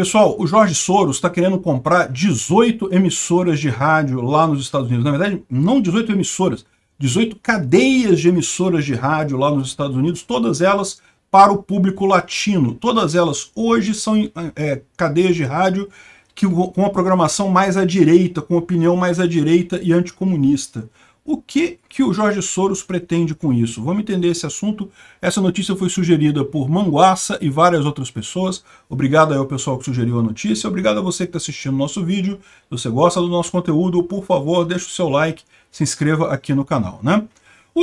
Pessoal, o Jorge Soros está querendo comprar 18 emissoras de rádio lá nos Estados Unidos. Na verdade, não 18 emissoras, 18 cadeias de emissoras de rádio lá nos Estados Unidos, todas elas para o público latino. Todas elas hoje são é, cadeias de rádio que, com a programação mais à direita, com opinião mais à direita e anticomunista. O que, que o Jorge Soros pretende com isso? Vamos entender esse assunto. Essa notícia foi sugerida por Manguaça e várias outras pessoas. Obrigado ao pessoal que sugeriu a notícia. Obrigado a você que está assistindo o nosso vídeo. Se você gosta do nosso conteúdo, por favor, deixe o seu like, se inscreva aqui no canal. Né?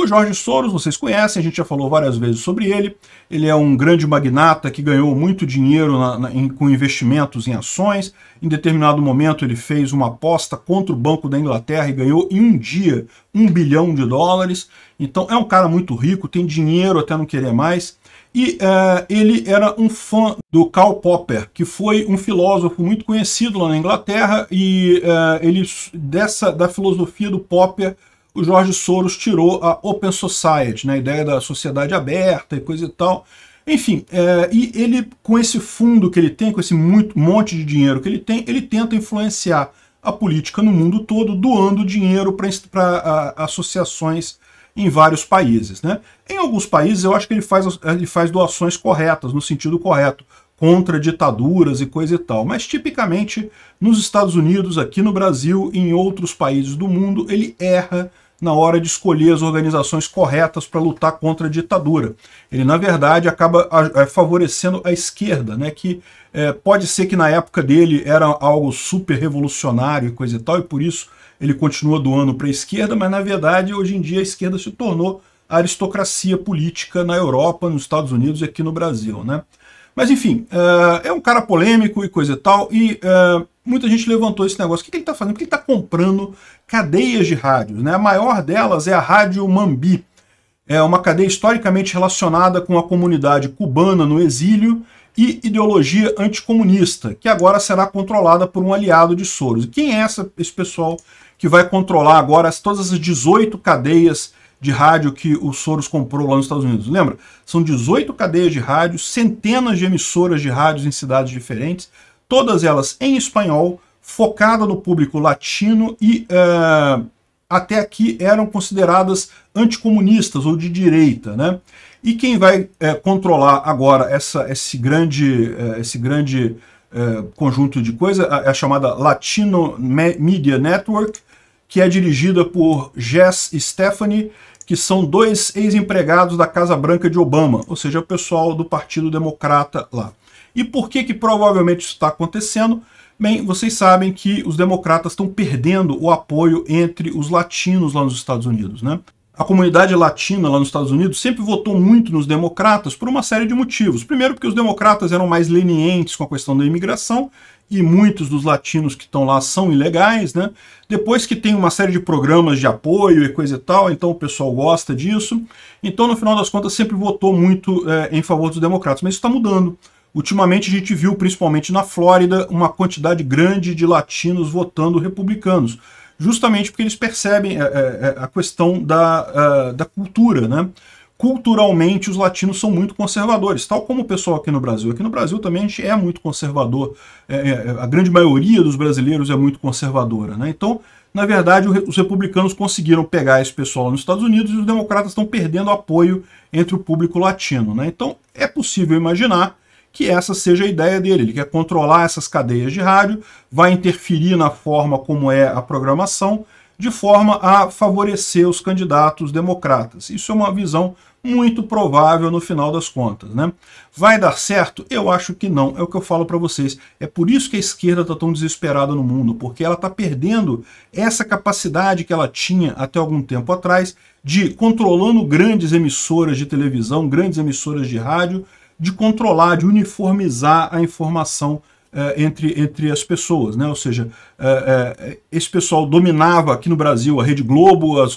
O Jorge Soros, vocês conhecem, a gente já falou várias vezes sobre ele. Ele é um grande magnata que ganhou muito dinheiro na, na, em, com investimentos em ações. Em determinado momento, ele fez uma aposta contra o Banco da Inglaterra e ganhou em um dia um bilhão de dólares. Então, é um cara muito rico, tem dinheiro até não querer mais. E é, ele era um fã do Karl Popper, que foi um filósofo muito conhecido lá na Inglaterra, e é, ele dessa da filosofia do Popper o Jorge Soros tirou a Open Society, né, a ideia da sociedade aberta e coisa e tal. Enfim, é, e ele, com esse fundo que ele tem, com esse muito, monte de dinheiro que ele tem, ele tenta influenciar a política no mundo todo, doando dinheiro para associações em vários países. Né? Em alguns países, eu acho que ele faz, ele faz doações corretas, no sentido correto, contra ditaduras e coisa e tal. Mas, tipicamente, nos Estados Unidos, aqui no Brasil e em outros países do mundo, ele erra na hora de escolher as organizações corretas para lutar contra a ditadura. Ele, na verdade, acaba é, favorecendo a esquerda, né, que é, pode ser que na época dele era algo super revolucionário e coisa e tal, e por isso ele continua doando para a esquerda, mas na verdade hoje em dia a esquerda se tornou a aristocracia política na Europa, nos Estados Unidos e aqui no Brasil. Né? Mas enfim, é, é um cara polêmico e coisa e tal, e é, muita gente levantou esse negócio. O que, que ele está fazendo? que ele está comprando cadeias de rádios. Né? A maior delas é a Rádio Mambi. É uma cadeia historicamente relacionada com a comunidade cubana no exílio e ideologia anticomunista, que agora será controlada por um aliado de Soros. e Quem é essa, esse pessoal que vai controlar agora todas as 18 cadeias de rádio que o Soros comprou lá nos Estados Unidos. Lembra? São 18 cadeias de rádio, centenas de emissoras de rádios em cidades diferentes, todas elas em espanhol, focada no público latino e uh, até aqui eram consideradas anticomunistas ou de direita. Né? E quem vai é, controlar agora essa, esse grande, é, esse grande é, conjunto de coisas é a chamada Latino Media Network, que é dirigida por Jess e Stephanie, que são dois ex-empregados da Casa Branca de Obama, ou seja, o pessoal do Partido Democrata lá. E por que, que provavelmente isso está acontecendo? Bem, vocês sabem que os democratas estão perdendo o apoio entre os latinos lá nos Estados Unidos, né? A comunidade latina lá nos Estados Unidos sempre votou muito nos democratas por uma série de motivos. Primeiro, porque os democratas eram mais lenientes com a questão da imigração e muitos dos latinos que estão lá são ilegais, né? Depois que tem uma série de programas de apoio e coisa e tal, então o pessoal gosta disso. Então, no final das contas, sempre votou muito é, em favor dos democratas. Mas isso está mudando. Ultimamente a gente viu, principalmente na Flórida, uma quantidade grande de latinos votando republicanos, justamente porque eles percebem é, é, é, a, questão da, da cultura, né? Culturalmente, os latinos são muito conservadores, tal como o pessoal aqui no Brasil. Aqui no Brasil também a gente é muito conservador. a grande maioria dos brasileiros é muito conservadora. Né? Então, na verdade, os republicanos conseguiram pegar esse pessoal nos Estados Unidos e os democratas estão perdendo apoio entre o público latino. Né? Então, é possível imaginar que essa seja a ideia dele. Ele quer controlar essas cadeias de rádio, vai interferir na forma como é a programação, de forma a favorecer os candidatos democratas. Isso é uma visão muito provável no final das contas. Né? Vai dar certo? Eu acho que não. É o que eu falo para vocês. É por isso que a esquerda está tão desesperada no mundo, porque ela está perdendo essa capacidade que ela tinha até algum tempo atrás de, controlando grandes emissoras de televisão, grandes emissoras de rádio, de controlar, de uniformizar a informação eh, entre, entre as pessoas, né? Ou seja, eh, eh, esse pessoal dominava aqui no Brasil a Rede Globo, as,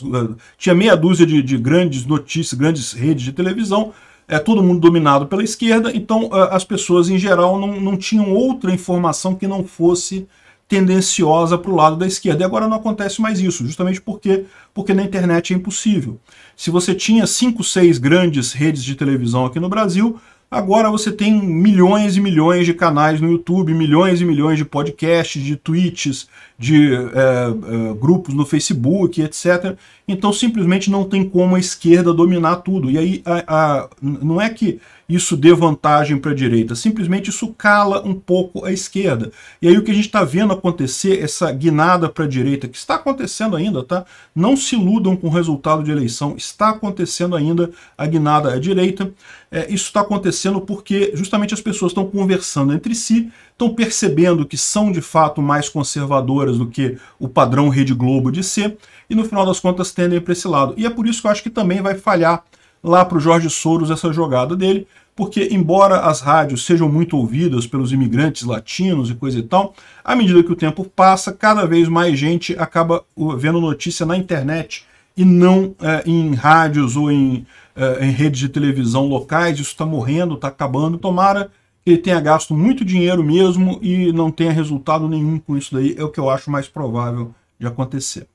tinha meia dúzia de, de, grandes notícias, grandes redes de televisão, é todo mundo dominado pela esquerda, então as pessoas em geral não, não tinham outra informação que não fosse tendenciosa para o lado da esquerda. E agora não acontece mais isso, justamente porque, porque na internet é impossível. Se você tinha cinco, seis grandes redes de televisão aqui no Brasil, Agora você tem milhões e milhões de canais no YouTube, milhões e milhões de podcasts, de tweets, de é, é, grupos no Facebook, etc. Então simplesmente não tem como a esquerda dominar tudo. E aí a, a, não é que isso dê vantagem para a direita. Simplesmente isso cala um pouco a esquerda. E aí o que a gente está vendo acontecer, essa guinada para a direita, que está acontecendo ainda, tá? Não se iludam com o resultado de eleição, está acontecendo ainda a guinada à direita. É, isso está acontecendo porque justamente as pessoas estão conversando entre si, estão percebendo que são de fato mais conservadoras do que o padrão Rede Globo de ser, e no final das contas tendem para esse lado. E é por isso que eu acho que também vai falhar lá para o Jorge Soros essa jogada dele, porque embora as rádios sejam muito ouvidas pelos imigrantes latinos e coisa e tal, à medida que o tempo passa, cada vez mais gente acaba vendo notícia na internet e não é, em rádios ou em, é, em redes de televisão locais. Isso está morrendo, está acabando. Tomara que ele tenha gasto muito dinheiro mesmo e não tenha resultado nenhum com isso daí. É o que eu acho mais provável de acontecer.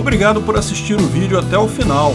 Obrigado por assistir o vídeo até o final.